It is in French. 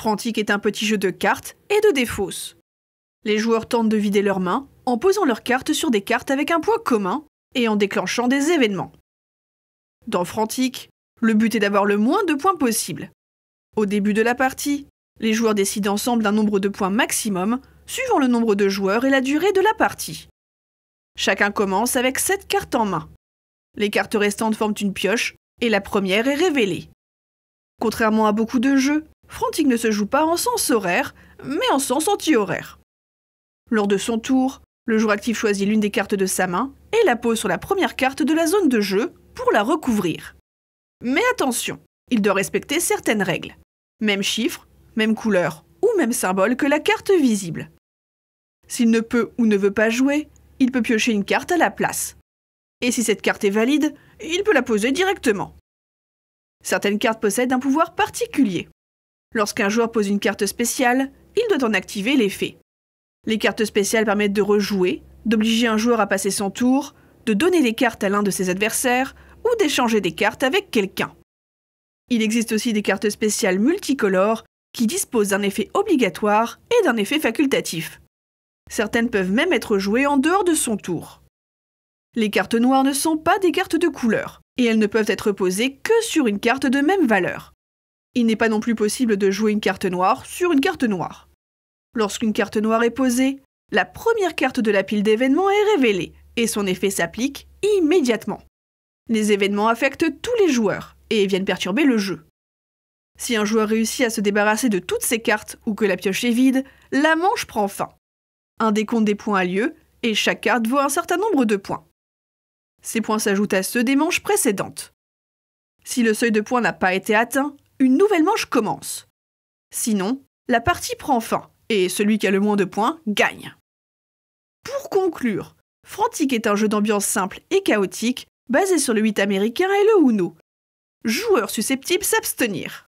Frantic est un petit jeu de cartes et de défausses. Les joueurs tentent de vider leurs mains en posant leurs cartes sur des cartes avec un point commun et en déclenchant des événements. Dans Frantic, le but est d'avoir le moins de points possible. Au début de la partie, les joueurs décident ensemble d'un nombre de points maximum suivant le nombre de joueurs et la durée de la partie. Chacun commence avec 7 cartes en main. Les cartes restantes forment une pioche et la première est révélée. Contrairement à beaucoup de jeux, Frantic ne se joue pas en sens horaire, mais en sens anti-horaire. Lors de son tour, le joueur actif choisit l'une des cartes de sa main et la pose sur la première carte de la zone de jeu pour la recouvrir. Mais attention, il doit respecter certaines règles. Même chiffre, même couleur ou même symbole que la carte visible. S'il ne peut ou ne veut pas jouer, il peut piocher une carte à la place. Et si cette carte est valide, il peut la poser directement. Certaines cartes possèdent un pouvoir particulier. Lorsqu'un joueur pose une carte spéciale, il doit en activer l'effet. Les cartes spéciales permettent de rejouer, d'obliger un joueur à passer son tour, de donner des cartes à l'un de ses adversaires ou d'échanger des cartes avec quelqu'un. Il existe aussi des cartes spéciales multicolores qui disposent d'un effet obligatoire et d'un effet facultatif. Certaines peuvent même être jouées en dehors de son tour. Les cartes noires ne sont pas des cartes de couleur, et elles ne peuvent être posées que sur une carte de même valeur. Il n'est pas non plus possible de jouer une carte noire sur une carte noire. Lorsqu'une carte noire est posée, la première carte de la pile d'événements est révélée, et son effet s'applique immédiatement. Les événements affectent tous les joueurs, et viennent perturber le jeu. Si un joueur réussit à se débarrasser de toutes ses cartes ou que la pioche est vide, la manche prend fin. Un décompte des points a lieu, et chaque carte vaut un certain nombre de points. Ces points s'ajoutent à ceux des manches précédentes. Si le seuil de points n'a pas été atteint, une nouvelle manche commence. Sinon, la partie prend fin et celui qui a le moins de points gagne. Pour conclure, Frantic est un jeu d'ambiance simple et chaotique basé sur le 8 américain et le Uno. Joueurs susceptibles s'abstenir.